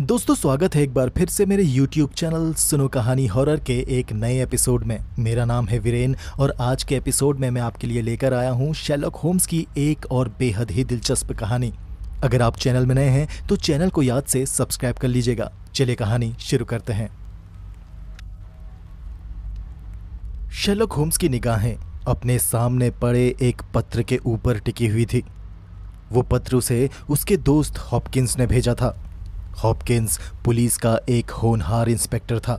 दोस्तों स्वागत है एक बार फिर से मेरे YouTube चैनल सुनो कहानी हॉरर के एक नए एपिसोड में मेरा नाम है वीरेन और आज के एपिसोड में मैं आपके लिए लेकर आया हूं शेलॉक होम्स की एक और बेहद ही दिलचस्प कहानी अगर आप चैनल में नए हैं तो चैनल को याद से सब्सक्राइब कर लीजिएगा चलिए कहानी शुरू करते हैं शेलॉक होम्स की निगाहें अपने सामने पड़े एक पत्र के ऊपर टिकी हुई थी वो पत्र उसे उसके दोस्त हॉपकिंस ने भेजा था हॉपकिंस पुलिस का एक होनहार इंस्पेक्टर था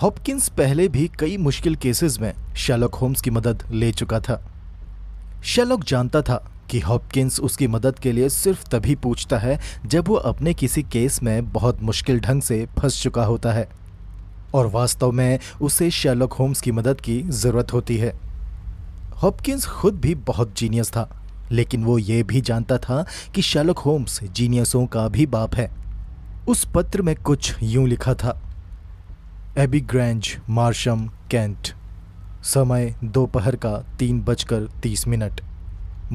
हॉपकिंस पहले भी कई मुश्किल केसेस में शेलॉक होम्स की मदद ले चुका था शेलॉक जानता था कि हॉपकिंस उसकी मदद के लिए सिर्फ तभी पूछता है जब वो अपने किसी केस में बहुत मुश्किल ढंग से फंस चुका होता है और वास्तव में उसे शेलॉक होम्स की मदद की ज़रूरत होती है हॉपकिंस खुद भी बहुत जीनियस था लेकिन वो ये भी जानता था कि शैलक होम्स जीनियसों का भी बाप है उस पत्र में कुछ यूं लिखा था एबी मार्शम कैंट समय दोपहर का तीन बजकर तीस minute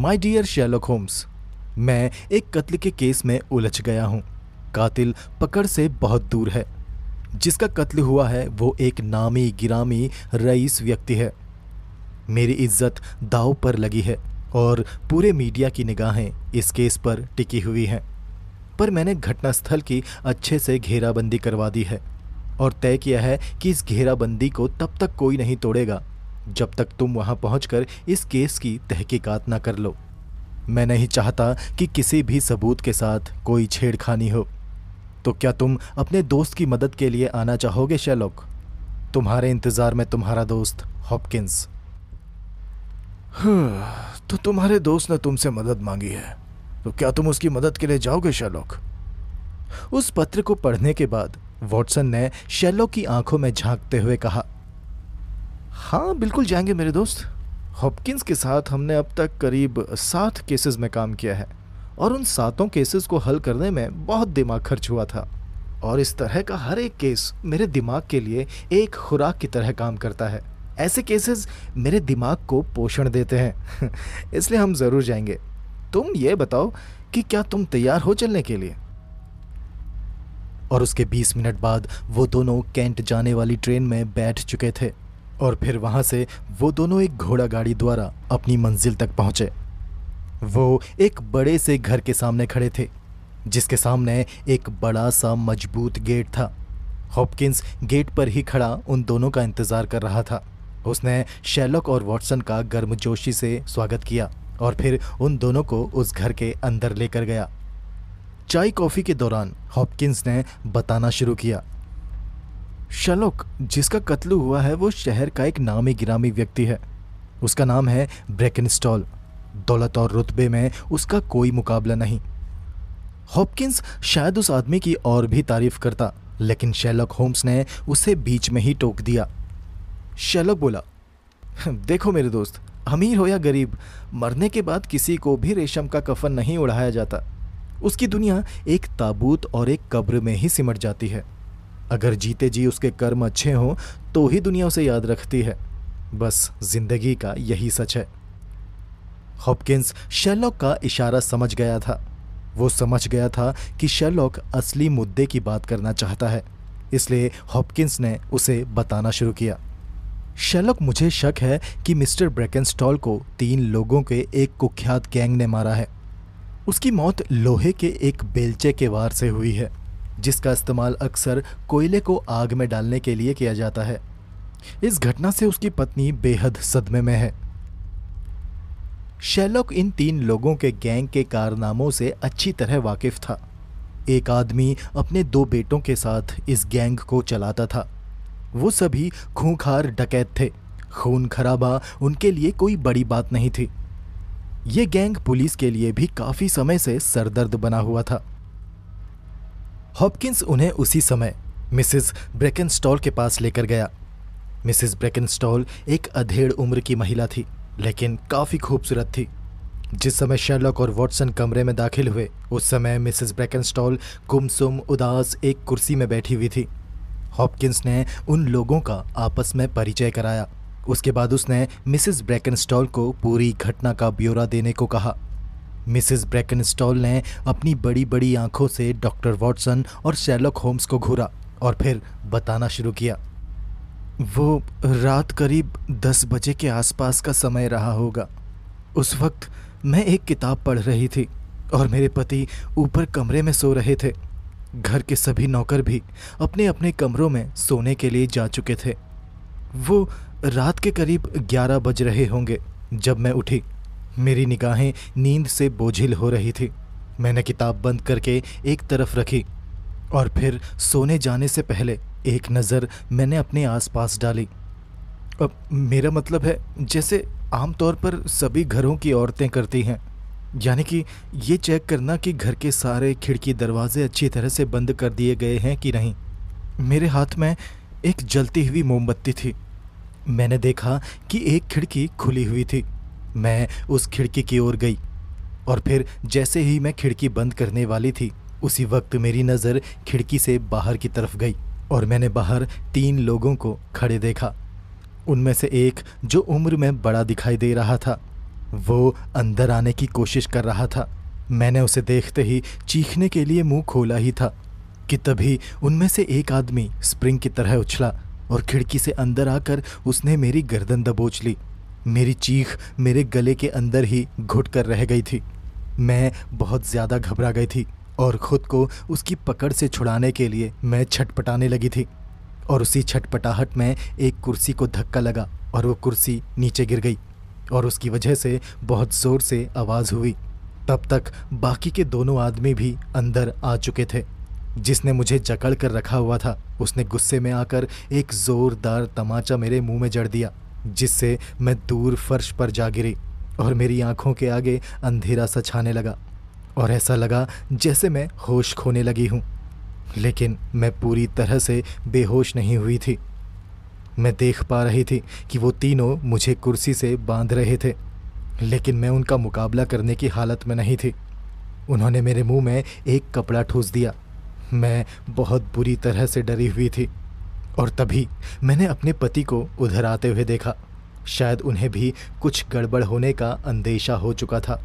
my dear Sherlock Holmes मैं एक कत्ल के केस में उलझ गया हूँ कातिल पकड़ से बहुत दूर है जिसका कत्ल हुआ है वो एक नामी गिरामी रईस व्यक्ति है मेरी इज्जत दाव पर लगी है और पूरे मीडिया की निगाहें इस केस पर टिकी हुई हैं पर मैंने घटनास्थल की अच्छे से घेराबंदी करवा दी है और तय किया है कि इस घेराबंदी को तब तक कोई नहीं तोड़ेगा जब तक तुम वहां पहुंचकर इस केस की तहकीकात ना कर लो मैं नहीं चाहता कि किसी भी सबूत के साथ कोई छेड़खानी हो तो क्या तुम अपने दोस्त की मदद के लिए आना चाहोगे शैलॉक तुम्हारे इंतज़ार में तुम्हारा दोस्त हॉपकिंस तो तुम्हारे दोस्त ने तुमसे मदद मांगी है तो क्या तुम उसकी मदद के लिए जाओगे शेलोक उस पत्र को पढ़ने के बाद वॉटसन ने शेलोक की आंखों में झांकते हुए कहा हाँ बिल्कुल जाएंगे मेरे दोस्त हॉपकिंस के साथ हमने अब तक करीब सात केसेस में काम किया है और उन सातों केसेस को हल करने में बहुत दिमाग खर्च हुआ था और इस तरह का हर एक केस मेरे दिमाग के लिए एक खुराक की तरह काम करता है ऐसे केसेस मेरे दिमाग को पोषण देते हैं इसलिए हम ज़रूर जाएंगे तुम ये बताओ कि क्या तुम तैयार हो चलने के लिए और उसके 20 मिनट बाद वो दोनों कैंट जाने वाली ट्रेन में बैठ चुके थे और फिर वहां से वो दोनों एक घोड़ा गाड़ी द्वारा अपनी मंजिल तक पहुंचे वो एक बड़े से घर के सामने खड़े थे जिसके सामने एक बड़ा सा मजबूत गेट था हॉपकिंस गेट पर ही खड़ा उन दोनों का इंतज़ार कर रहा था उसने शेलॉक और वॉटसन का गर्मजोशी से स्वागत किया और फिर उन दोनों को उस घर के अंदर लेकर गया चाय कॉफ़ी के दौरान हॉपकिंस ने बताना शुरू किया शलोक जिसका कत्ल हुआ है वो शहर का एक नामी गिरामी व्यक्ति है उसका नाम है ब्रेकनस्टॉल दौलत और रुतबे में उसका कोई मुकाबला नहीं हॉपकिंस शायद उस आदमी की और भी तारीफ करता लेकिन शेलॉक होम्स ने उसे बीच में ही टोक दिया शैलक बोला देखो मेरे दोस्त अमीर हो या गरीब मरने के बाद किसी को भी रेशम का कफन नहीं उड़ाया जाता उसकी दुनिया एक ताबूत और एक कब्र में ही सिमट जाती है अगर जीते जी उसके कर्म अच्छे हों तो ही दुनिया उसे याद रखती है बस जिंदगी का यही सच है हॉपकिंस शेलॉक का इशारा समझ गया था वो समझ गया था कि शेलॉक असली मुद्दे की बात करना चाहता है इसलिए हॉपकिंस ने उसे बताना शुरू किया शलक मुझे शक है कि मिस्टर ब्रैकनस्टॉल को तीन लोगों के एक कुख्यात गैंग ने मारा है उसकी मौत लोहे के एक बेलचे के वार से हुई है जिसका इस्तेमाल अक्सर कोयले को आग में डालने के लिए किया जाता है इस घटना से उसकी पत्नी बेहद सदमे में है शेलॉक इन तीन लोगों के गैंग के कारनामों से अच्छी तरह वाकिफ था एक आदमी अपने दो बेटों के साथ इस गैंग को चलाता था वो सभी खूंखार डकैत थे खून खराबा उनके लिए कोई बड़ी बात नहीं थी ये गैंग पुलिस के लिए भी काफ़ी समय से सरदर्द बना हुआ था हॉपकिंस उन्हें उसी समय मिसिस ब्रेकनस्टॉल के पास लेकर गया मिसिस ब्रेकनस्टॉल एक अधेड़ उम्र की महिला थी लेकिन काफ़ी खूबसूरत थी जिस समय शेरलॉक और वॉटसन कमरे में दाखिल हुए उस समय मिसिस ब्रेकनस्टॉल गुमसुम उदास एक कुर्सी में बैठी हुई थी हॉपकिंस ने उन लोगों का आपस में परिचय कराया उसके बाद उसने मिसिस ब्रैकनस्टॉल को पूरी घटना का ब्यौरा देने को कहा मिसिस ब्रैकनस्टॉल ने अपनी बड़ी बड़ी आंखों से डॉक्टर वॉटसन और शेरलॉक होम्स को घूरा और फिर बताना शुरू किया वो रात करीब दस बजे के आसपास का समय रहा होगा उस वक्त मैं एक किताब पढ़ रही थी और मेरे पति ऊपर कमरे में सो रहे थे घर के सभी नौकर भी अपने अपने कमरों में सोने के लिए जा चुके थे वो रात के करीब 11 बज रहे होंगे जब मैं उठी मेरी निगाहें नींद से बोझिल हो रही थी मैंने किताब बंद करके एक तरफ रखी और फिर सोने जाने से पहले एक नज़र मैंने अपने आसपास डाली अब मेरा मतलब है जैसे आमतौर पर सभी घरों की औरतें करती हैं यानी कि ये चेक करना कि घर के सारे खिड़की दरवाजे अच्छी तरह से बंद कर दिए गए हैं कि नहीं मेरे हाथ में एक जलती हुई मोमबत्ती थी मैंने देखा कि एक खिड़की खुली हुई थी मैं उस खिड़की की ओर गई और फिर जैसे ही मैं खिड़की बंद करने वाली थी उसी वक्त मेरी नज़र खिड़की से बाहर की तरफ गई और मैंने बाहर तीन लोगों को खड़े देखा उनमें से एक जो उम्र में बड़ा दिखाई दे रहा था वो अंदर आने की कोशिश कर रहा था मैंने उसे देखते ही चीखने के लिए मुंह खोला ही था कि तभी उनमें से एक आदमी स्प्रिंग की तरह उछला और खिड़की से अंदर आकर उसने मेरी गर्दन दबोच ली मेरी चीख मेरे गले के अंदर ही घुट कर रह गई थी मैं बहुत ज़्यादा घबरा गई थी और ख़ुद को उसकी पकड़ से छुड़ाने के लिए मैं छटपटाने लगी थी और उसी छटपटाहट में एक कुर्सी को धक्का लगा और वो कुर्सी नीचे गिर गई और उसकी वजह से बहुत ज़ोर से आवाज़ हुई तब तक बाकी के दोनों आदमी भी अंदर आ चुके थे जिसने मुझे जकड़ कर रखा हुआ था उसने गुस्से में आकर एक ज़ोरदार तमाचा मेरे मुंह में जड़ दिया जिससे मैं दूर फर्श पर जा गिरी और मेरी आंखों के आगे अंधेरा सा छाने लगा और ऐसा लगा जैसे मैं होश खोने लगी हूँ लेकिन मैं पूरी तरह से बेहोश नहीं हुई थी मैं देख पा रही थी कि वो तीनों मुझे कुर्सी से बांध रहे थे लेकिन मैं उनका मुकाबला करने की हालत में नहीं थी उन्होंने मेरे मुंह में एक कपड़ा ठूस दिया मैं बहुत बुरी तरह से डरी हुई थी और तभी मैंने अपने पति को उधर आते हुए देखा शायद उन्हें भी कुछ गड़बड़ होने का अंदेशा हो चुका था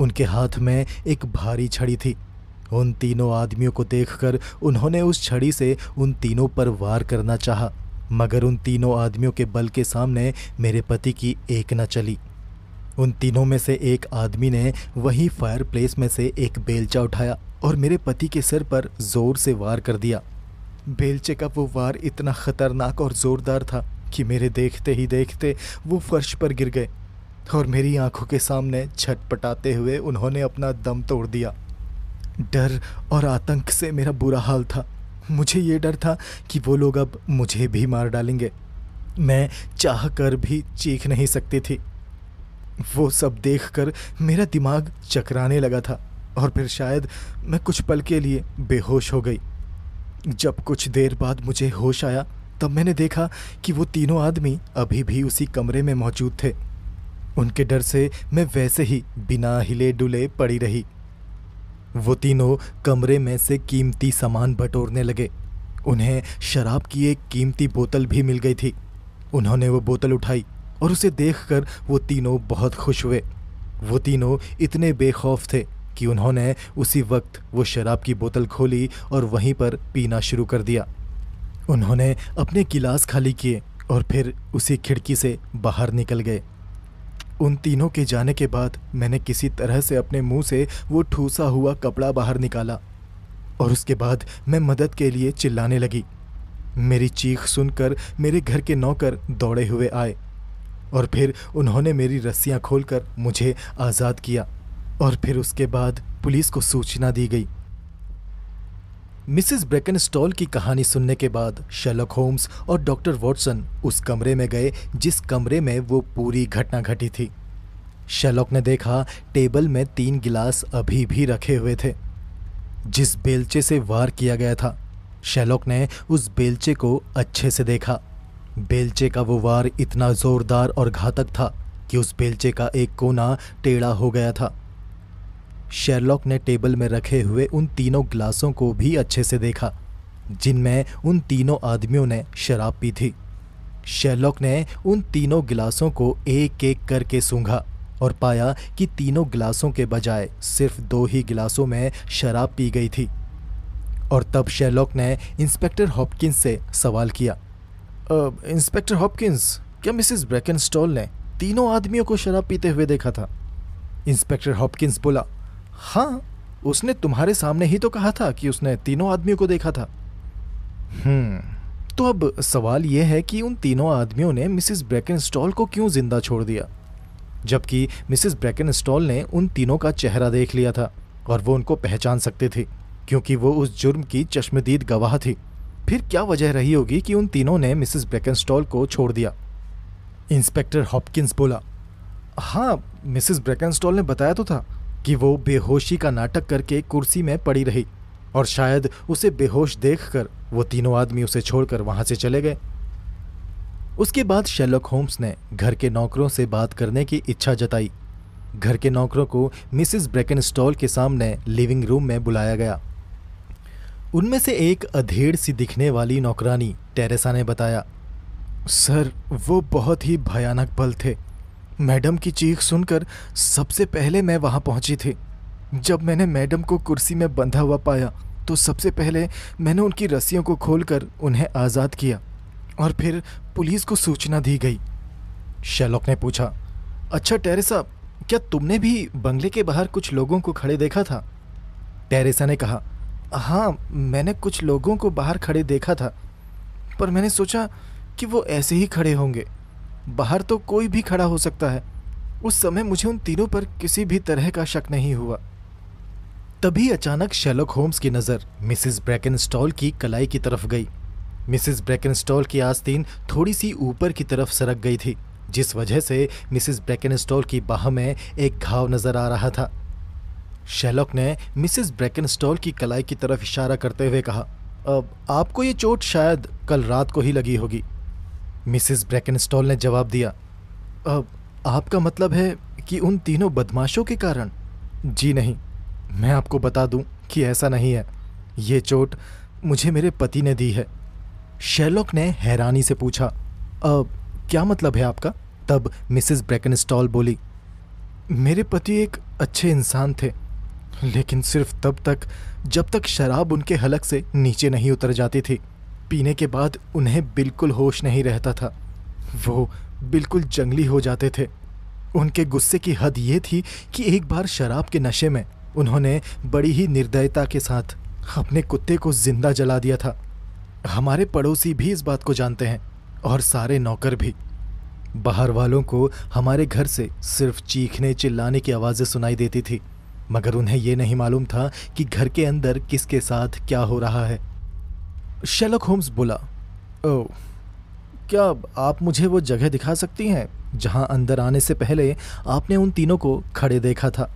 उनके हाथ में एक भारी छड़ी थी उन तीनों आदमियों को देखकर उन्होंने उस छड़ी से उन तीनों पर वार करना चाहा मगर उन तीनों आदमियों के बल के सामने मेरे पति की एक न चली उन तीनों में से एक आदमी ने वही प्लेस में से एक बेलचा उठाया और मेरे पति के सिर पर जोर से वार कर दिया बेलचे का वो वार इतना खतरनाक और ज़ोरदार था कि मेरे देखते ही देखते वो फर्श पर गिर गए और मेरी आंखों के सामने छटपटाते हुए उन्होंने अपना दम तोड़ दिया डर और आतंक से मेरा बुरा हाल था मुझे ये डर था कि वो लोग अब मुझे भी मार डालेंगे मैं चाह कर भी चीख नहीं सकती थी वो सब देखकर मेरा दिमाग चकराने लगा था और फिर शायद मैं कुछ पल के लिए बेहोश हो गई जब कुछ देर बाद मुझे होश आया तब मैंने देखा कि वो तीनों आदमी अभी भी उसी कमरे में मौजूद थे उनके डर से मैं वैसे ही बिना हिले डुले पड़ी रही वो तीनों कमरे में से कीमती सामान बटोरने लगे उन्हें शराब की एक कीमती बोतल भी मिल गई थी उन्होंने वो बोतल उठाई और उसे देखकर वो तीनों बहुत खुश हुए वो तीनों इतने बेखौफ थे कि उन्होंने उसी वक्त वो शराब की बोतल खोली और वहीं पर पीना शुरू कर दिया उन्होंने अपने गिलास खाली किए और फिर उसी खिड़की से बाहर निकल गए उन तीनों के जाने के बाद मैंने किसी तरह से अपने मुंह से वो ठूसा हुआ कपड़ा बाहर निकाला और उसके बाद मैं मदद के लिए चिल्लाने लगी मेरी चीख सुनकर मेरे घर के नौकर दौड़े हुए आए और फिर उन्होंने मेरी रस्सियां खोलकर मुझे आज़ाद किया और फिर उसके बाद पुलिस को सूचना दी गई ब्रेकन ब्रेकनस्टॉल की कहानी सुनने के बाद शेलक होम्स और डॉक्टर वॉटसन उस कमरे में गए जिस कमरे में वो पूरी घटना घटी थी शर्लॉक ने देखा टेबल में तीन गिलास अभी भी रखे हुए थे जिस बेलचे से वार किया गया था शेलॉक ने उस बेलचे को अच्छे से देखा बेलचे का वो वार इतना जोरदार और घातक था कि उस बेलचे का एक कोना टेढ़ा हो गया था शेरलॉक ने टेबल में रखे हुए उन तीनों ग्लासों को भी अच्छे से देखा जिनमें उन तीनों आदमियों ने शराब पी थी शेरलॉक ने उन तीनों गिलासों को एक एक करके सूंघा और पाया कि तीनों गिलासों के बजाय सिर्फ दो ही गिलासों में शराब पी गई थी और तब शेरलॉक ने इंस्पेक्टर हॉपकिंस से सवाल किया इंस्पेक्टर हॉपकिंस क्या मिसिज ब्रैकन स्टॉल ने तीनों आदमियों को शराब पीते हुए देखा था इंस्पेक्टर हॉपकिंस बोला हाँ उसने तुम्हारे सामने ही तो कहा था कि उसने तीनों आदमियों को देखा था हम्म तो अब सवाल यह है कि उन तीनों आदमियों ने मिसिस स्टॉल को क्यों जिंदा छोड़ दिया जबकि मिसिस स्टॉल ने उन तीनों का चेहरा देख लिया था और वो उनको पहचान सकती थी क्योंकि वो उस जुर्म की चश्मदीद गवाह थी फिर क्या वजह रही होगी कि उन तीनों ने मिसिस स्टॉल को छोड़ दिया इंस्पेक्टर हॉपकिंस बोला हाँ मिसिस स्टॉल ने बताया तो था कि वो बेहोशी का नाटक करके कुर्सी में पड़ी रही और शायद उसे बेहोश देखकर वो तीनों आदमी उसे छोड़कर वहां से चले गए उसके बाद शेलक होम्स ने घर के नौकरों से बात करने की इच्छा जताई घर के नौकरों को मिसिस ब्रेकनस्टॉल के सामने लिविंग रूम में बुलाया गया उनमें से एक अधेड़ सी दिखने वाली नौकरानी टेरेसा ने बताया सर वो बहुत ही भयानक पल थे मैडम की चीख सुनकर सबसे पहले मैं वहाँ पहुँची थी जब मैंने मैडम को कुर्सी में बंधा हुआ पाया तो सबसे पहले मैंने उनकी रस्सियों को खोलकर उन्हें आज़ाद किया और फिर पुलिस को सूचना दी गई शैलॉक ने पूछा अच्छा टेरेसा क्या तुमने भी बंगले के बाहर कुछ लोगों को खड़े देखा था टेरेसा ने कहा हाँ मैंने कुछ लोगों को बाहर खड़े देखा था पर मैंने सोचा कि वो ऐसे ही खड़े होंगे बाहर तो कोई भी खड़ा हो सकता है उस समय मुझे उन तीनों पर किसी भी तरह का शक नहीं हुआ तभी अचानक शेलॉक होम्स की नज़र मिसिस ब्रैकनस्टॉल की कलाई की तरफ गई मिसिस ब्रैकनस्टॉल की आस्तीन थोड़ी सी ऊपर की तरफ सरक गई थी जिस वजह से मिसिस ब्रैकनस्टॉल की बाह में एक घाव नज़र आ रहा था शेलॉक ने मिसिस ब्रैकनस्टॉल की कलाई की तरफ इशारा करते हुए कहा अब आपको ये चोट शायद कल रात को ही लगी होगी मिसेस ब्रैकनस्टॉल ने जवाब दिया अब आपका मतलब है कि उन तीनों बदमाशों के कारण जी नहीं मैं आपको बता दूं कि ऐसा नहीं है ये चोट मुझे मेरे पति ने दी है शेलॉक ने हैरानी से पूछा अब क्या मतलब है आपका तब मिसेस ब्रैकनस्टॉल बोली मेरे पति एक अच्छे इंसान थे लेकिन सिर्फ तब तक जब तक शराब उनके हलक से नीचे नहीं उतर जाती थी पीने के बाद उन्हें बिल्कुल होश नहीं रहता था वो बिल्कुल जंगली हो जाते थे उनके गुस्से की हद ये थी कि एक बार शराब के नशे में उन्होंने बड़ी ही निर्दयता के साथ अपने कुत्ते को जिंदा जला दिया था हमारे पड़ोसी भी इस बात को जानते हैं और सारे नौकर भी बाहर वालों को हमारे घर से सिर्फ चीखने चिल्लाने की आवाज़ें सुनाई देती थी मगर उन्हें यह नहीं मालूम था कि घर के अंदर किसके साथ क्या हो रहा है शेलक होम्स बोला ओ क्या आप मुझे वो जगह दिखा सकती हैं जहां अंदर आने से पहले आपने उन तीनों को खड़े देखा था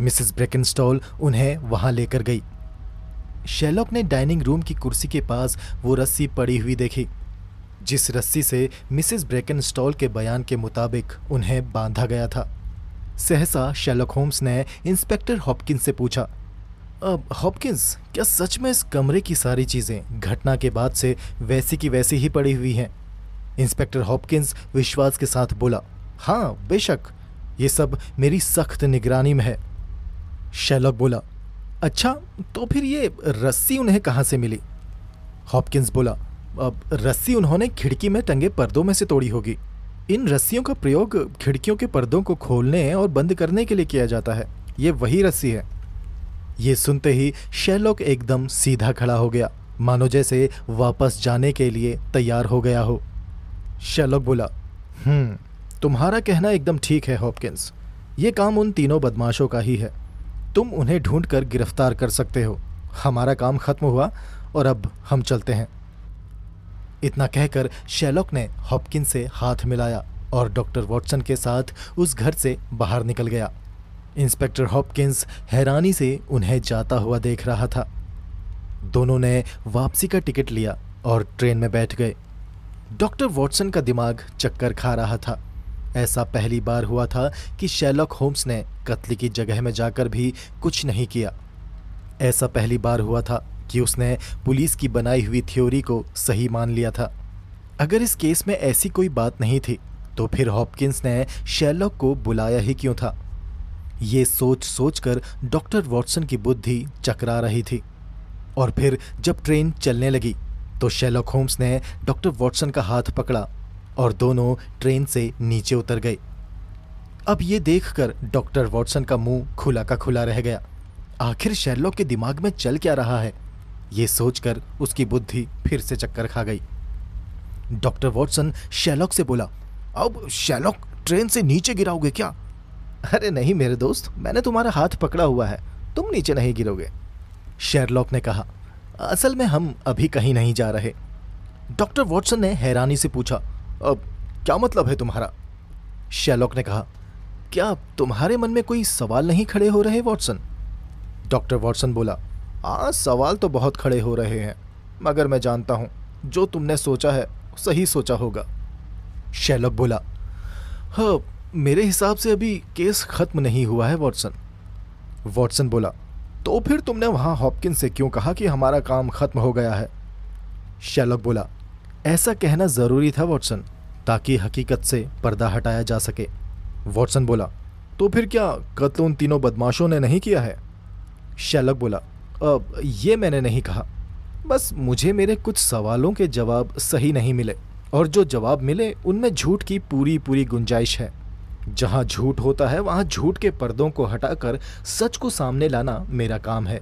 मिसिस ब्रेकिनस्टॉल उन्हें वहां लेकर गई शेलॉक ने डाइनिंग रूम की कुर्सी के पास वो रस्सी पड़ी हुई देखी जिस रस्सी से मिसिस ब्रेकनस्टॉल के बयान के मुताबिक उन्हें बांधा गया था सहसा शेलॉक होम्स ने इंस्पेक्टर हॉपकिन से पूछा अब हॉपकिंस क्या सच में इस कमरे की सारी चीज़ें घटना के बाद से वैसी की वैसी ही पड़ी हुई हैं इंस्पेक्टर हॉपकिंस विश्वास के साथ बोला हाँ बेशक ये सब मेरी सख्त निगरानी में है शैलॉक बोला अच्छा तो फिर ये रस्सी उन्हें कहाँ से मिली हॉपकिंस बोला अब रस्सी उन्होंने खिड़की में टंगे पर्दों में से तोड़ी होगी इन रस्सियों का प्रयोग खिड़कियों के पर्दों को खोलने और बंद करने के लिए किया जाता है ये वही रस्सी है ये सुनते ही शेलोक एकदम सीधा खड़ा हो गया मानो जैसे वापस जाने के लिए तैयार हो गया हो शेलोक बोला हम्म तुम्हारा कहना एकदम ठीक है हॉपकिंस ये काम उन तीनों बदमाशों का ही है तुम उन्हें ढूंढ कर गिरफ्तार कर सकते हो हमारा काम खत्म हुआ और अब हम चलते हैं इतना कहकर शेलोक ने हॉपकिन से हाथ मिलाया और डॉक्टर वॉटसन के साथ उस घर से बाहर निकल गया इंस्पेक्टर हॉपकिंस हैरानी से उन्हें जाता हुआ देख रहा था दोनों ने वापसी का टिकट लिया और ट्रेन में बैठ गए डॉक्टर वॉटसन का दिमाग चक्कर खा रहा था ऐसा पहली बार हुआ था कि शेलॉक होम्स ने कत्ल की जगह में जाकर भी कुछ नहीं किया ऐसा पहली बार हुआ था कि उसने पुलिस की बनाई हुई थ्योरी को सही मान लिया था अगर इस केस में ऐसी कोई बात नहीं थी तो फिर हॉपकिंस ने शेलॉक को बुलाया ही क्यों था ये सोच सोचकर डॉक्टर वॉटसन की बुद्धि चकरा रही थी और फिर जब ट्रेन चलने लगी तो शेलॉक होम्स ने डॉक्टर वॉटसन का हाथ पकड़ा और दोनों ट्रेन से नीचे उतर गए अब ये देखकर डॉक्टर वॉटसन का मुंह खुला का खुला रह गया आखिर शेरलॉक के दिमाग में चल क्या रहा है ये सोचकर उसकी बुद्धि फिर से चक्कर खा गई डॉक्टर वॉटसन शेलॉक से बोला अब शेलॉक ट्रेन से नीचे गिराओगे क्या अरे नहीं मेरे दोस्त मैंने तुम्हारा हाथ पकड़ा हुआ है तुम नीचे नहीं गिरोगे शेरलॉक ने कहा असल में हम अभी कहीं नहीं जा रहे डॉक्टर वॉटसन ने हैरानी से पूछा अब क्या मतलब है तुम्हारा शेरलॉक ने कहा क्या तुम्हारे मन में कोई सवाल नहीं खड़े हो रहे वॉटसन डॉक्टर वॉटसन बोला आ हाँ, सवाल तो बहुत खड़े हो रहे हैं मगर मैं जानता हूं जो तुमने सोचा है सही सोचा होगा शेलक बोला हाँ मेरे हिसाब से अभी केस खत्म नहीं हुआ है वॉटसन वॉटसन बोला तो फिर तुमने वहां हॉपकिन से क्यों कहा कि हमारा काम खत्म हो गया है शेलक बोला ऐसा कहना ज़रूरी था वॉटसन ताकि हकीकत से पर्दा हटाया जा सके वॉटसन बोला तो फिर क्या कत्ल उन तीनों बदमाशों ने नहीं किया है शेलक बोला अब ये मैंने नहीं कहा बस मुझे मेरे कुछ सवालों के जवाब सही नहीं मिले और जो जवाब मिले उनमें झूठ की पूरी पूरी गुंजाइश है जहां झूठ होता है वहां झूठ के पर्दों को हटाकर सच को सामने लाना मेरा काम है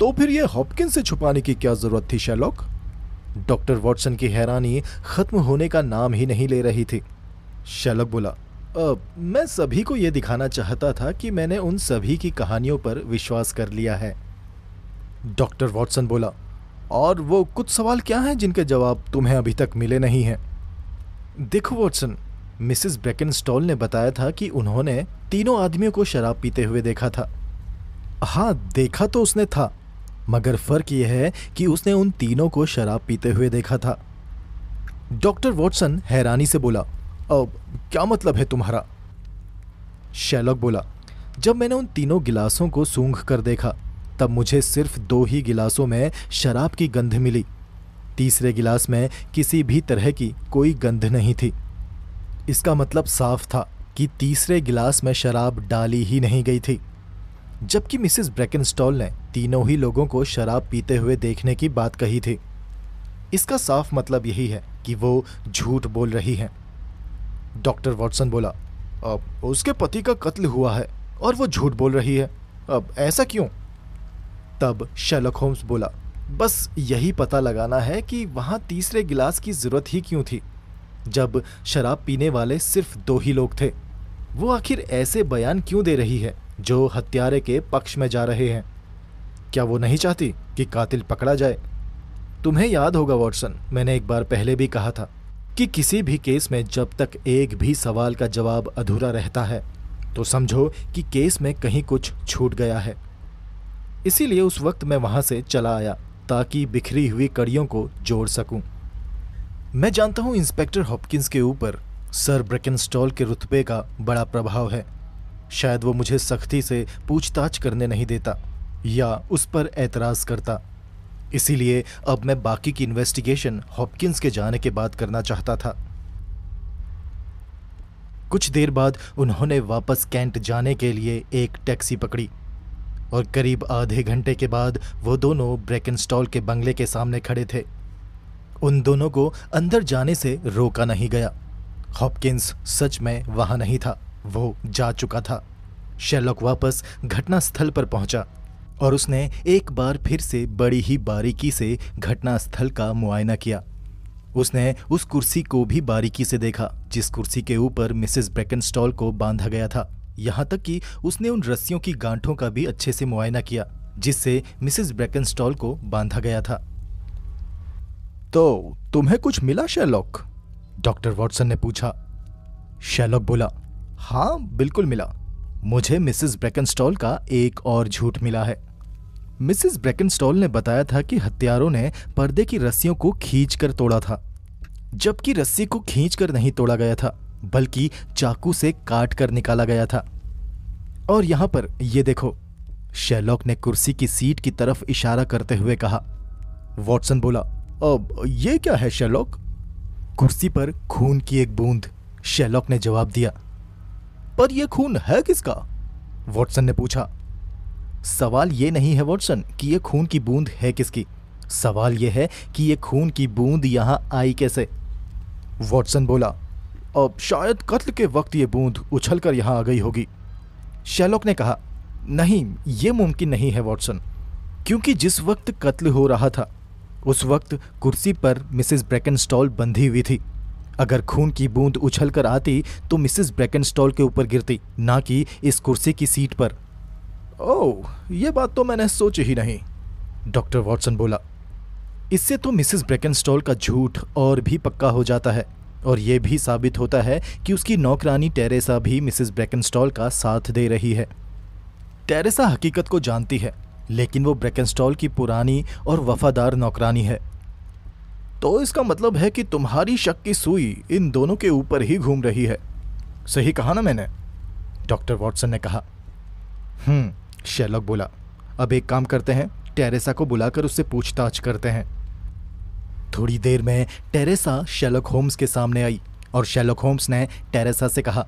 तो फिर यह हॉपकिन से छुपाने की क्या जरूरत थी शैलॉक डॉक्टर वॉटसन की हैरानी खत्म होने का नाम ही नहीं ले रही थी शैलॉक बोला अब मैं सभी को यह दिखाना चाहता था कि मैंने उन सभी की कहानियों पर विश्वास कर लिया है डॉक्टर वॉटसन बोला और वो कुछ सवाल क्या हैं जिनके जवाब तुम्हें अभी तक मिले नहीं हैं देखो वॉटसन मिसेस बेकनस्टॉल ने बताया था कि उन्होंने तीनों आदमियों को शराब पीते हुए देखा था हाँ देखा तो उसने था मगर फर्क यह है कि उसने उन तीनों को शराब पीते हुए देखा था डॉक्टर वॉटसन हैरानी से बोला अब क्या मतलब है तुम्हारा शैलॉक बोला जब मैंने उन तीनों गिलासों को सूंघ कर देखा तब मुझे सिर्फ दो ही गिलासों में शराब की गंध मिली तीसरे गिलास में किसी भी तरह की कोई गंध नहीं थी इसका मतलब साफ था कि तीसरे गिलास में शराब डाली ही नहीं गई थी जबकि मिसिस ब्रेकनस्टॉल ने तीनों ही लोगों को शराब पीते हुए देखने की बात कही थी इसका साफ मतलब यही है कि वो झूठ बोल रही हैं डॉक्टर वॉटसन बोला अब उसके पति का कत्ल हुआ है और वो झूठ बोल रही है अब ऐसा क्यों तब शेलक होम्स बोला बस यही पता लगाना है कि वहाँ तीसरे गिलास की ज़रूरत ही क्यों थी जब शराब पीने वाले सिर्फ दो ही लोग थे वो आखिर ऐसे बयान क्यों दे रही है जो हत्यारे के पक्ष में जा रहे हैं क्या वो नहीं चाहती कि कातिल पकड़ा जाए तुम्हें याद होगा वॉटसन मैंने एक बार पहले भी कहा था कि किसी भी केस में जब तक एक भी सवाल का जवाब अधूरा रहता है तो समझो कि केस में कहीं कुछ छूट गया है इसीलिए उस वक्त मैं वहां से चला आया ताकि बिखरी हुई कड़ियों को जोड़ सकूं। मैं जानता हूं इंस्पेक्टर हॉपकिंस के ऊपर सर ब्रेकनस्टॉल के रुतबे का बड़ा प्रभाव है शायद वो मुझे सख्ती से पूछताछ करने नहीं देता या उस पर एतराज़ करता इसीलिए अब मैं बाकी की इन्वेस्टिगेशन हॉपकिंस के जाने के बाद करना चाहता था कुछ देर बाद उन्होंने वापस कैंट जाने के लिए एक टैक्सी पकड़ी और करीब आधे घंटे के बाद वो दोनों ब्रेकनस्टॉल के बंगले के सामने खड़े थे उन दोनों को अंदर जाने से रोका नहीं गया हॉपकिंस सच में वहां नहीं था वो जा चुका था शेलॉक वापस घटनास्थल पर पहुंचा और उसने एक बार फिर से बड़ी ही बारीकी से घटनास्थल का मुआयना किया उसने उस कुर्सी को भी बारीकी से देखा जिस कुर्सी के ऊपर मिसेस ब्रेकनस्टॉल को बांधा गया था यहाँ तक कि उसने उन रस्सियों की गांठों का भी अच्छे से मुआयना किया जिससे मिसेस ब्रेकनस्टॉल को बांधा गया था तो तुम्हें कुछ मिला शेलॉक डॉक्टर वॉटसन ने पूछा शेलॉक बोला हाँ बिल्कुल मिला मुझे मिसेस ब्रेकनस्टॉल का एक और झूठ मिला है मिसेस ब्रेकनस्टॉल ने बताया था कि हत्यारों ने पर्दे की रस्सियों को खींच कर तोड़ा था जबकि रस्सी को खींच कर नहीं तोड़ा गया था बल्कि चाकू से काट कर निकाला गया था और यहां पर यह देखो शेलॉक ने कुर्सी की सीट की तरफ इशारा करते हुए कहा वॉटसन बोला अब ये क्या है शेलॉक कुर्सी पर खून की एक बूंद शेलॉक ने जवाब दिया पर यह खून है किसका वॉटसन ने पूछा सवाल यह नहीं है वॉटसन कि यह खून की बूंद है किसकी सवाल यह है कि यह खून की बूंद यहां आई कैसे वॉटसन बोला अब शायद कत्ल के वक्त यह बूंद उछल कर यहां आ गई होगी शेलॉक ने कहा नहीं ये मुमकिन नहीं है वॉटसन क्योंकि जिस वक्त कत्ल हो रहा था उस वक्त कुर्सी पर मिसिस ब्रैकनस्टॉल बंधी हुई थी अगर खून की बूंद उछल कर आती तो मिसिस ब्रैकनस्टॉल के ऊपर गिरती ना कि इस कुर्सी की सीट पर ओह ये बात तो मैंने सोची ही नहीं डॉक्टर वॉटसन बोला इससे तो मिसिस ब्रैकनस्टॉल का झूठ और भी पक्का हो जाता है और यह भी साबित होता है कि उसकी नौकरानी टेरेसा भी मिसिस ब्रैकनस्टॉल का साथ दे रही है टेरेसा हकीकत को जानती है लेकिन वो ब्रेकेंस्टॉल की पुरानी और वफादार नौकरानी है तो इसका मतलब है कि तुम्हारी शक की सुई इन दोनों के ऊपर ही घूम रही है सही कहा ना मैंने डॉक्टर वॉटसन ने कहा हम्म शेलॉक बोला अब एक काम करते हैं टेरेसा को बुलाकर उससे पूछताछ करते हैं थोड़ी देर में टेरेसा शेलॉक होम्स के सामने आई और शेलॉक होम्स ने टेरेसा से कहा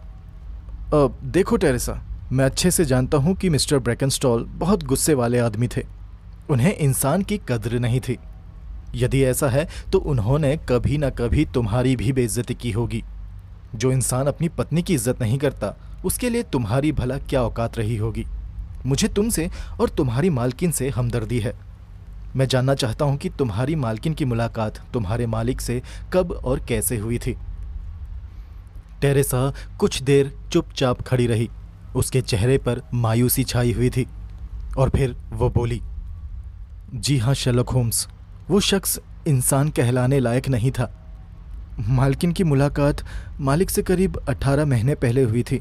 अब देखो टेरेसा मैं अच्छे से जानता हूँ कि मिस्टर ब्रैकनस्टॉल बहुत गुस्से वाले आदमी थे उन्हें इंसान की कद्र नहीं थी यदि ऐसा है तो उन्होंने कभी ना कभी तुम्हारी भी बेइज्जती की होगी जो इंसान अपनी पत्नी की इज्जत नहीं करता उसके लिए तुम्हारी भला क्या औकात रही होगी मुझे तुमसे और तुम्हारी मालकिन से हमदर्दी है मैं जानना चाहता हूँ कि तुम्हारी मालकिन की मुलाकात तुम्हारे मालिक से कब और कैसे हुई थी टेरेसा कुछ देर चुपचाप खड़ी रही उसके चेहरे पर मायूसी छाई हुई थी और फिर वो बोली जी हाँ शलक होम्स वो शख्स इंसान कहलाने लायक नहीं था मालकिन की मुलाकात मालिक से करीब 18 महीने पहले हुई थी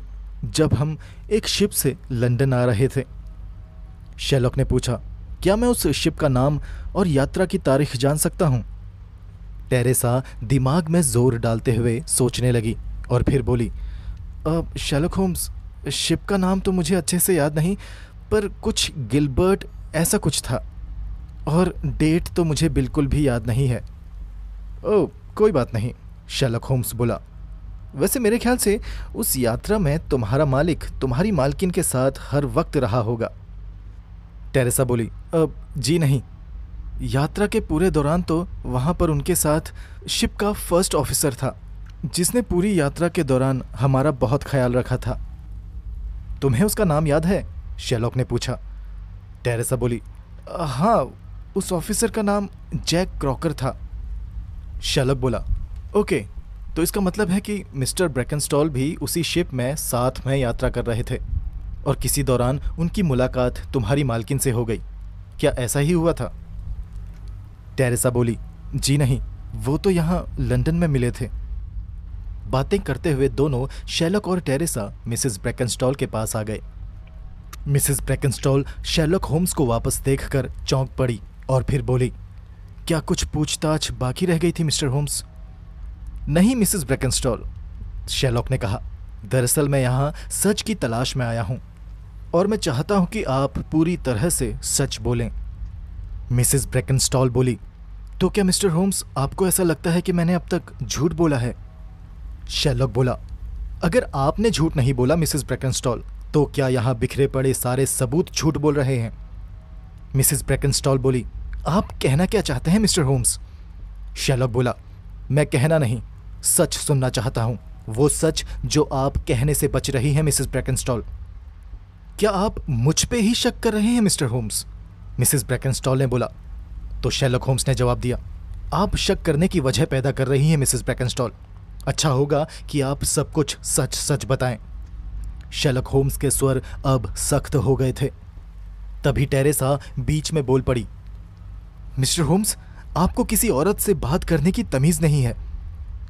जब हम एक शिप से लंदन आ रहे थे शेलॉक ने पूछा क्या मैं उस शिप का नाम और यात्रा की तारीख जान सकता हूँ टेरेसा दिमाग में जोर डालते हुए सोचने लगी और फिर बोली शेलॉक होम्स शिप का नाम तो मुझे अच्छे से याद नहीं पर कुछ गिलबर्ट ऐसा कुछ था और डेट तो मुझे बिल्कुल भी याद नहीं है ओ कोई बात नहीं शलक होम्स बोला वैसे मेरे ख्याल से उस यात्रा में तुम्हारा मालिक तुम्हारी मालकिन के साथ हर वक्त रहा होगा टेरेसा बोली अब जी नहीं यात्रा के पूरे दौरान तो वहाँ पर उनके साथ शिप का फर्स्ट ऑफिसर था जिसने पूरी यात्रा के दौरान हमारा बहुत ख्याल रखा था तुम्हें उसका नाम याद है शेलॉक ने पूछा टेरेसा बोली हाँ उस ऑफिसर का नाम जैक क्रॉकर था शेलॉक बोला ओके तो इसका मतलब है कि मिस्टर ब्रैकनस्टॉल भी उसी शिप में साथ में यात्रा कर रहे थे और किसी दौरान उनकी मुलाकात तुम्हारी मालकिन से हो गई क्या ऐसा ही हुआ था टेरेसा बोली जी नहीं वो तो यहाँ लंदन में मिले थे बातें करते हुए दोनों शेलक और टेरेसा मिसेस ब्रैकनस्टॉल के पास आ गए मिसेस ब्रैकनस्टॉल शेलक होम्स को वापस देखकर चौंक पड़ी और फिर बोली क्या कुछ पूछताछ बाकी रह गई थी मिस्टर होम्स नहीं मिसेस ब्रैकनस्टॉल शेलॉक ने कहा दरअसल मैं यहाँ सच की तलाश में आया हूँ और मैं चाहता हूँ कि आप पूरी तरह से सच बोलें मिसेस ब्रैकनस्टॉल बोली तो क्या मिस्टर होम्स आपको ऐसा लगता है कि मैंने अब तक झूठ बोला है शेलॉक बोला अगर आपने झूठ नहीं बोला मिसिस ब्रैकनस्टॉल तो क्या यहां बिखरे पड़े सारे सबूत झूठ बोल रहे हैं मिसिस ब्रैकनस्टॉल बोली आप कहना क्या चाहते हैं मिस्टर होम्स शेलॉक बोला मैं कहना नहीं सच सुनना चाहता हूँ वो सच जो आप कहने से बच रही हैं मिसिस ब्रैकनस्टॉल क्या आप मुझ पे ही शक कर रहे हैं मिस्टर होम्स मिसिस ब्रैकनस्टॉल ने बोला तो शेलॉक होम्स ने जवाब दिया आप शक करने की वजह पैदा कर रही हैं मिसिस ब्रैकनस्टॉल अच्छा होगा कि आप सब कुछ सच सच बताएं शलक होम्स के स्वर अब सख्त हो गए थे तभी टेरेसा बीच में बोल पड़ी मिस्टर होम्स आपको किसी औरत से बात करने की तमीज़ नहीं है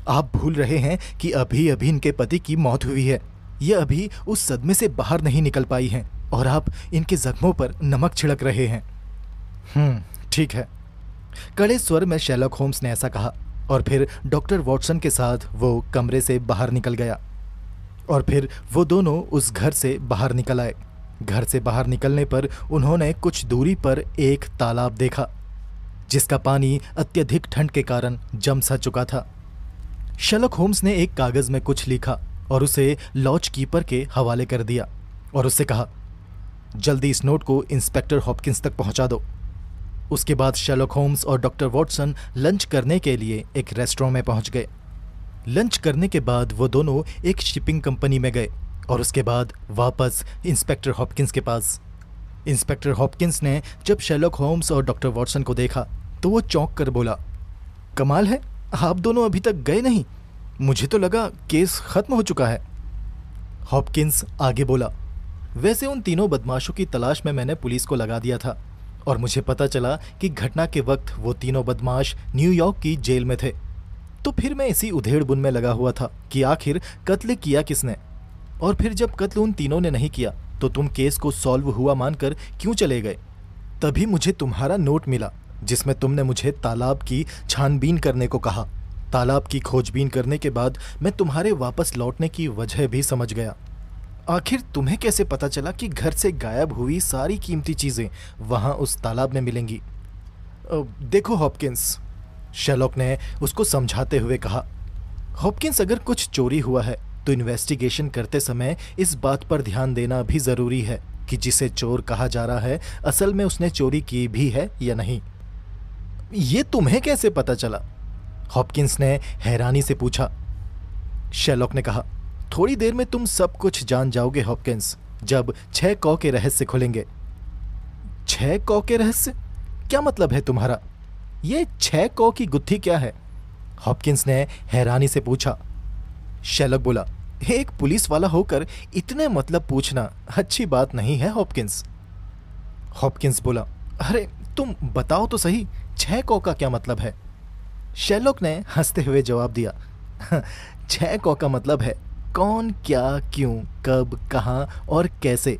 आप भूल रहे हैं कि अभी अभी इनके पति की मौत हुई है ये अभी उस सदमे से बाहर नहीं निकल पाई हैं और आप इनके जख्मों पर नमक छिड़क रहे हैं हम्म, ठीक है कड़े स्वर में शैलक होम्स ने ऐसा कहा और फिर डॉक्टर वॉटसन के साथ वो कमरे से बाहर निकल गया और फिर वो दोनों उस घर से बाहर निकल आए घर से बाहर निकलने पर उन्होंने कुछ दूरी पर एक तालाब देखा जिसका पानी अत्यधिक ठंड के कारण जम सा चुका था शलक होम्स ने एक कागज़ में कुछ लिखा और उसे लॉज कीपर के हवाले कर दिया और उससे कहा जल्दी इस नोट को इंस्पेक्टर हॉपकिंस तक पहुंचा दो उसके बाद शेलोक होम्स और डॉक्टर वॉटसन लंच करने के लिए एक रेस्टोरेंट में पहुंच गए लंच करने के बाद वो दोनों एक शिपिंग कंपनी में गए और उसके बाद वापस इंस्पेक्टर हॉपकिंस के पास इंस्पेक्टर हॉपकिंस ने जब शेलोक होम्स और डॉक्टर वॉटसन को देखा तो वो चौंक कर बोला कमाल है आप दोनों अभी तक गए नहीं मुझे तो लगा केस ख़त्म हो चुका है हॉपकिंस आगे बोला वैसे उन तीनों बदमाशों की तलाश में मैंने पुलिस को लगा दिया था और मुझे पता चला कि घटना के वक्त वो तीनों बदमाश न्यूयॉर्क की जेल में थे तो फिर मैं इसी उधेड़ बुन में लगा हुआ था कि आखिर कत्ल किया किसने और फिर जब कत्ल उन तीनों ने नहीं किया तो तुम केस को सॉल्व हुआ मानकर क्यों चले गए तभी मुझे तुम्हारा नोट मिला जिसमें तुमने मुझे तालाब की छानबीन करने को कहा तालाब की खोजबीन करने के बाद मैं तुम्हारे वापस लौटने की वजह भी समझ गया आखिर तुम्हें कैसे पता चला कि घर से गायब हुई सारी कीमती चीज़ें वहां उस तालाब में मिलेंगी देखो हॉपकिंस शेलॉक ने उसको समझाते हुए कहा हॉपकिंस अगर कुछ चोरी हुआ है तो इन्वेस्टिगेशन करते समय इस बात पर ध्यान देना भी ज़रूरी है कि जिसे चोर कहा जा रहा है असल में उसने चोरी की भी है या नहीं ये तुम्हें कैसे पता चला हॉपकिंस ने हैरानी से पूछा शेलॉक ने कहा थोड़ी देर में तुम सब कुछ जान जाओगे हॉपकिंस जब छह कौ के रहस्य खुलेंगे छह कौ के रहस्य क्या मतलब है तुम्हारा ये छह कौ की गुत्थी क्या है हॉपकिंस ने हैरानी से पूछा शैलक बोला एक पुलिस वाला होकर इतने मतलब पूछना अच्छी बात नहीं है हॉपकिंस हॉपकिंस बोला अरे तुम बताओ तो सही छह कौ का क्या मतलब है शैलोक ने हंसते हुए जवाब दिया छह कौ का मतलब है कौन क्या क्यों कब कहाँ और कैसे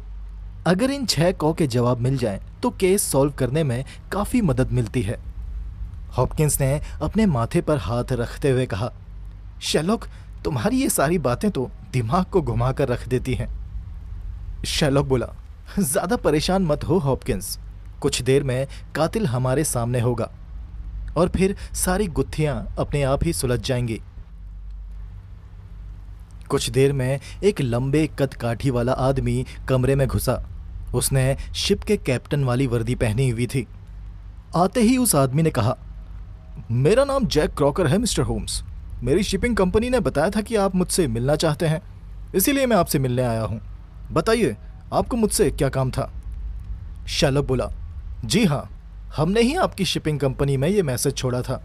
अगर इन छह कौ के जवाब मिल जाएं तो केस सॉल्व करने में काफ़ी मदद मिलती है हॉपकिंस ने अपने माथे पर हाथ रखते हुए कहा शेलोक तुम्हारी ये सारी बातें तो दिमाग को घुमा कर रख देती हैं शेलोक बोला ज़्यादा परेशान मत हो हॉपकिंस कुछ देर में कातिल हमारे सामने होगा और फिर सारी गुत्थियाँ अपने आप ही सुलझ जाएंगी कुछ देर में एक लंबे कद काठी वाला आदमी कमरे में घुसा उसने शिप के कैप्टन वाली वर्दी पहनी हुई थी आते ही उस आदमी ने कहा मेरा नाम जैक क्रॉकर है मिस्टर होम्स मेरी शिपिंग कंपनी ने बताया था कि आप मुझसे मिलना चाहते हैं इसीलिए मैं आपसे मिलने आया हूँ बताइए आपको मुझसे क्या काम था शलभ बोला जी हाँ हमने ही आपकी शिपिंग कंपनी में ये मैसेज छोड़ा था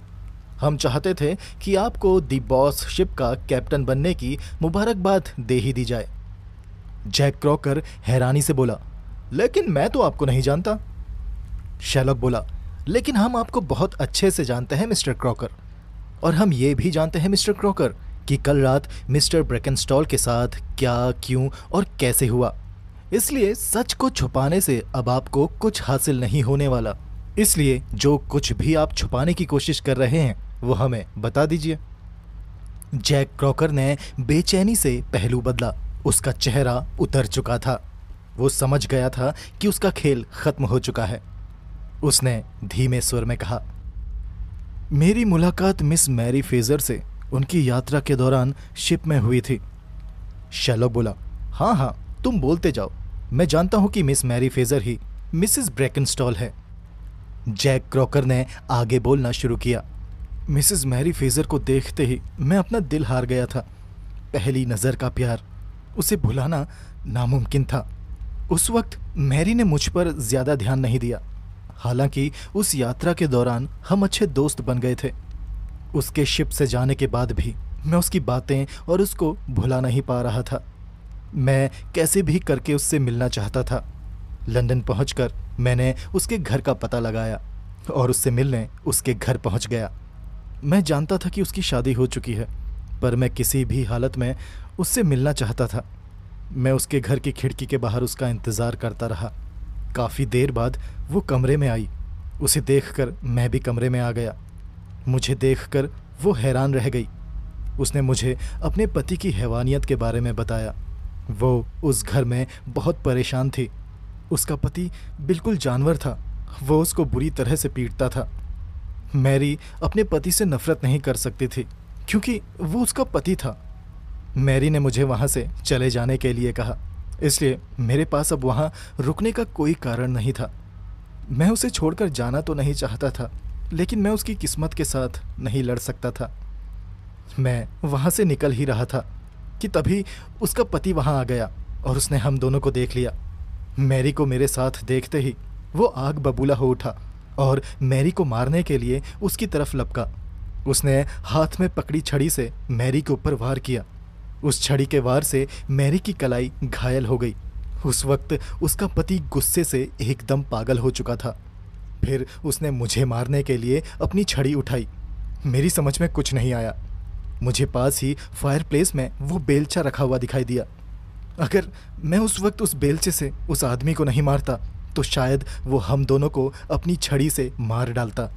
हम चाहते थे कि आपको दी बॉस शिप का कैप्टन बनने की मुबारकबाद दे ही दी जाए जैक क्रॉकर हैरानी से बोला लेकिन मैं तो आपको नहीं जानता शैलॉक बोला लेकिन हम आपको बहुत अच्छे से जानते हैं मिस्टर क्रॉकर और हम ये भी जानते हैं मिस्टर क्रॉकर कि कल रात मिस्टर ब्रेकनस्टॉल के साथ क्या क्यों और कैसे हुआ इसलिए सच को छुपाने से अब आपको कुछ हासिल नहीं होने वाला इसलिए जो कुछ भी आप छुपाने की कोशिश कर रहे हैं वो हमें बता दीजिए जैक क्रॉकर ने बेचैनी से पहलू बदला उसका चेहरा उतर चुका था वो समझ गया था कि उसका खेल खत्म हो चुका है उसने धीमे स्वर में कहा मेरी मुलाकात मिस मैरी फेजर से उनकी यात्रा के दौरान शिप में हुई थी शैलो बोला हाँ हाँ तुम बोलते जाओ मैं जानता हूं कि मिस मैरी फेजर ही मिसिस ब्रेकनस्टॉल है जैक क्रॉकर ने आगे बोलना शुरू किया मिसेस मैरी फेजर को देखते ही मैं अपना दिल हार गया था पहली नज़र का प्यार उसे भुलाना नामुमकिन था उस वक्त मैरी ने मुझ पर ज़्यादा ध्यान नहीं दिया हालांकि उस यात्रा के दौरान हम अच्छे दोस्त बन गए थे उसके शिप से जाने के बाद भी मैं उसकी बातें और उसको भुला नहीं पा रहा था मैं कैसे भी करके उससे मिलना चाहता था लंदन पहुंचकर मैंने उसके घर का पता लगाया और उससे मिलने उसके घर पहुंच गया मैं जानता था कि उसकी शादी हो चुकी है पर मैं किसी भी हालत में उससे मिलना चाहता था मैं उसके घर की खिड़की के बाहर उसका इंतज़ार करता रहा काफ़ी देर बाद वो कमरे में आई उसे देखकर मैं भी कमरे में आ गया मुझे देखकर वो हैरान रह गई उसने मुझे अपने पति की हैवानियत के बारे में बताया वो उस घर में बहुत परेशान थी उसका पति बिल्कुल जानवर था वो उसको बुरी तरह से पीटता था मैरी अपने पति से नफरत नहीं कर सकती थी क्योंकि वो उसका पति था मैरी ने मुझे वहाँ से चले जाने के लिए कहा इसलिए मेरे पास अब वहाँ रुकने का कोई कारण नहीं था मैं उसे छोड़कर जाना तो नहीं चाहता था लेकिन मैं उसकी किस्मत के साथ नहीं लड़ सकता था मैं वहाँ से निकल ही रहा था कि तभी उसका पति वहाँ आ गया और उसने हम दोनों को देख लिया मैरी को मेरे साथ देखते ही वो आग बबूला हो उठा और मैरी को मारने के लिए उसकी तरफ लपका उसने हाथ में पकड़ी छड़ी से मैरी के ऊपर वार किया उस छड़ी के वार से मैरी की कलाई घायल हो गई उस वक्त उसका पति गुस्से से एकदम पागल हो चुका था फिर उसने मुझे मारने के लिए अपनी छड़ी उठाई मेरी समझ में कुछ नहीं आया मुझे पास ही फायरप्लेस में वो बेलचा रखा हुआ दिखाई दिया अगर मैं उस वक्त उस बेलचे से उस आदमी को नहीं मारता तो शायद वो हम दोनों को अपनी छड़ी से मार डालता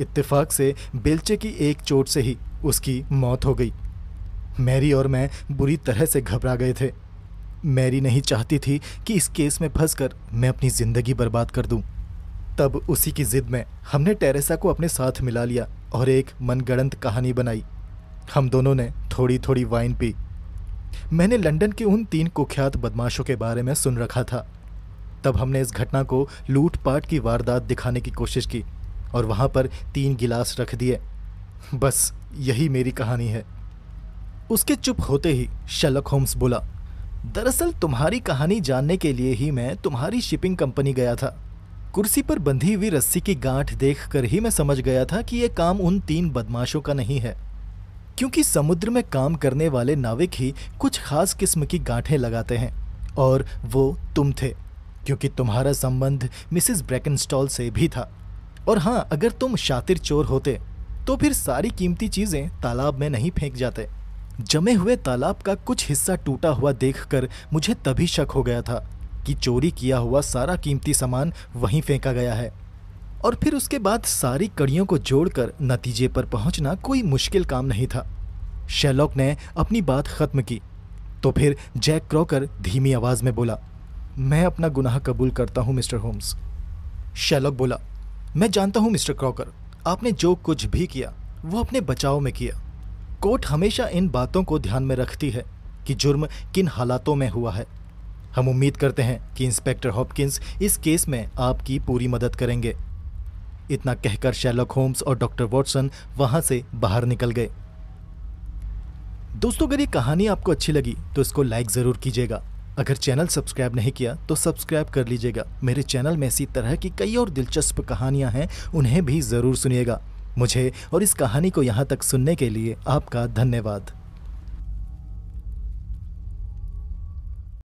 इत्तेफाक से बेलचे की एक चोट से ही उसकी मौत हो गई मैरी और मैं बुरी तरह से घबरा गए थे मैरी नहीं चाहती थी कि इस केस में फंसकर मैं अपनी ज़िंदगी बर्बाद कर दूं। तब उसी की ज़िद में हमने टेरेसा को अपने साथ मिला लिया और एक मनगढ़ंत कहानी बनाई हम दोनों ने थोड़ी थोड़ी वाइन पी मैंने लंदन के उन तीन कुख्यात बदमाशों के बारे में सुन रखा था तब हमने इस घटना को लूटपाट की वारदात दिखाने की कोशिश की और वहाँ पर तीन गिलास रख दिए बस यही मेरी कहानी है उसके चुप होते ही शलक होम्स बोला दरअसल तुम्हारी कहानी जानने के लिए ही मैं तुम्हारी शिपिंग कंपनी गया था कुर्सी पर बंधी हुई रस्सी की गांठ देखकर ही मैं समझ गया था कि यह काम उन तीन बदमाशों का नहीं है क्योंकि समुद्र में काम करने वाले नाविक ही कुछ खास किस्म की गांठें लगाते हैं और वो तुम थे क्योंकि तुम्हारा संबंध मिसिस ब्रैकनस्टॉल से भी था और हाँ अगर तुम शातिर चोर होते तो फिर सारी कीमती चीज़ें तालाब में नहीं फेंक जाते जमे हुए तालाब का कुछ हिस्सा टूटा हुआ देखकर मुझे तभी शक हो गया था कि चोरी किया हुआ सारा कीमती सामान वहीं फेंका गया है और फिर उसके बाद सारी कड़ियों को जोड़कर नतीजे पर पहुंचना कोई मुश्किल काम नहीं था शेलॉक ने अपनी बात खत्म की तो फिर जैक क्रॉकर धीमी आवाज में बोला मैं अपना गुनाह कबूल करता हूँ मिस्टर होम्स शैलॉक बोला मैं जानता हूँ मिस्टर क्रॉकर आपने जो कुछ भी किया वो अपने बचाव में किया कोर्ट हमेशा इन बातों को ध्यान में रखती है कि जुर्म किन हालातों में हुआ है हम उम्मीद करते हैं कि इंस्पेक्टर हॉपकिंस इस केस में आपकी पूरी मदद करेंगे इतना कहकर शैलॉक होम्स और डॉक्टर वॉटसन वहां से बाहर निकल गए दोस्तों अगर ये कहानी आपको अच्छी लगी तो इसको लाइक ज़रूर कीजिएगा अगर चैनल सब्सक्राइब नहीं किया तो सब्सक्राइब कर लीजिएगा मेरे चैनल में इसी तरह की कई और दिलचस्प कहानियाँ हैं उन्हें भी ज़रूर सुनिएगा मुझे और इस कहानी को यहाँ तक सुनने के लिए आपका धन्यवाद